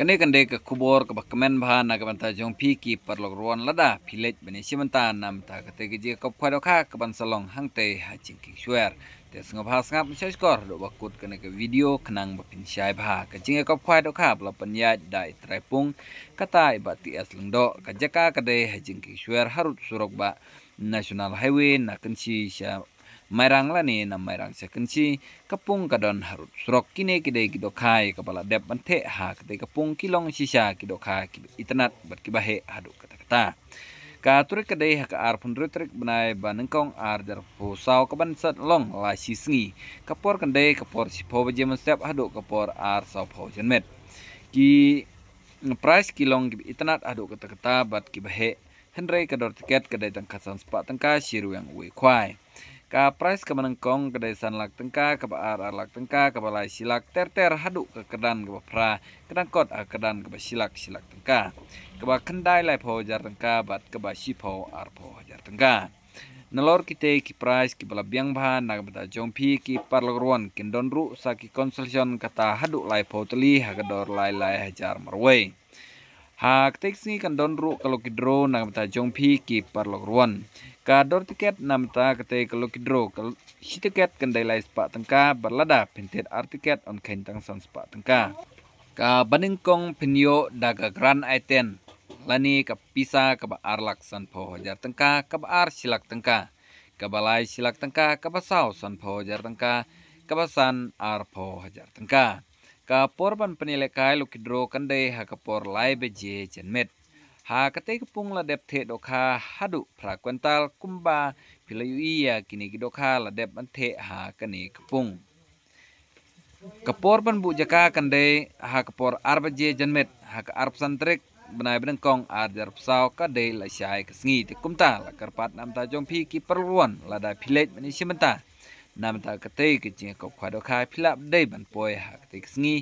kene kende ka kubor ka bakmen bha na ka banta jong phi ki parlok ruan lada village bani simanta nam ta ka te ji ka khwa kha ka ban salong hang te ha ching ki shuar te sngap ha sngap message kor do bakut kene ka video khnang ba pin shai bha ka jing ka khwa do kha bla panya dai trai pung ka tai ba ti as lung do ka jaka ka de ha ching ki shuar harut surok ba national highway na kan chi sha mairang lani nam mairang sekensi kepung kadon harut surok kine kide kido kai kepala dep mante ha kide kepung kilong sisa kido kai kido itenat bat kibahe hadu kata kata ka turik kade ha ka ar pun trik benai banengkong ar dar pusau kaban sat long la sisngi kapor kende kapor si po bejem step hadu kapor ar sau pau jenmet ki price kilong itenat hadu kata kata bat kibahe Henry kador tiket kedai tangkasan sepak tengka siru yang wekwai Kapres kemenengkong kedesan lak tengka ke ar lak tengka ke balai silak terter haduk ke kedan ke bapra, kedan kot kedan ke silak silak tengka ke kendai lai poh jar tengka bat ke poh ar poh jar tengka Nelor kita ki price ki bala biang bahan naga bata jompi ki parlogruan kendonru saki konsulsion kata haduk lai poh teli hagador lai lai hajar marwei hak taxi kan don ru kalau kidro nang ta jong pi ki parlok ruan ka dor tiket nam ta kalau kidro kal si tiket kan dai lai spa tengka berlada pentet artiket on kain tang san spa tengka ka baning kong pinyo daga gran aiten lani ka pisa ka ba arlak san pho hajar tengka ka ba ar silak tengka ka balai silak tengka ka ba sau san pho hajar tengka ka ba san ar pho hajar tengka ka porban penilai lu kidro kande ha ka por lai be je chen met ha ka te pung la dep the do kha hadu phra kwental kumba philayu ia kini ki do kha la dep an the ha ka ni kapung kapor ban bu jaka kande ha kapor arba je chen met ha ka arp santrek benai benang kong arjar psau ka de la syai ka sngi te kumta la karpat nam ta jong phi ki perluan la da philet mani simenta ណាមតាកតេគិជាកបខាដខាភិលាប់ដេបានពយហាកតេស្ងី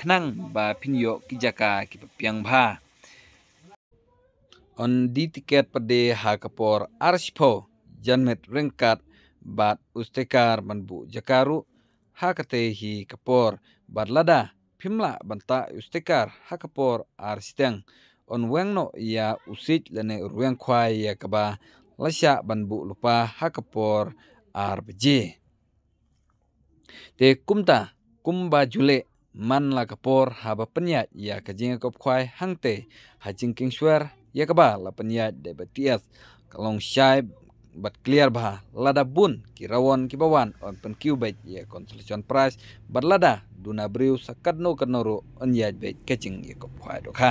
ខ្នាំងបាភិនយោគិជកាគិពៀងភាអនឌីតិកេតបដេហាកពរអារឈផោយ៉ាន់មេតរិងកាត់បាទឧស្តេការបានបុជការុហាកតេហ៊ីកពរបាទឡាដាភិមឡាបន្តាឧស្តេការហាកពរអារស្ទាំងអនវែងណូយ៉ាឧសិជលនេរវែងខ្វាយយ៉ាកបាលាសាបានបុលុបាហាកពរ RBG te kumta kumba jule man la kapor haba penyat ya kajing kop kwai hangte hajing king swer ya kaba la penyat de batias kalong syai bat clear bah lada bun kirawon kibawan on pen bet ya consolation prize bat lada duna briu sakadno kadnoro on ya bet kajing ya kop kwai dokha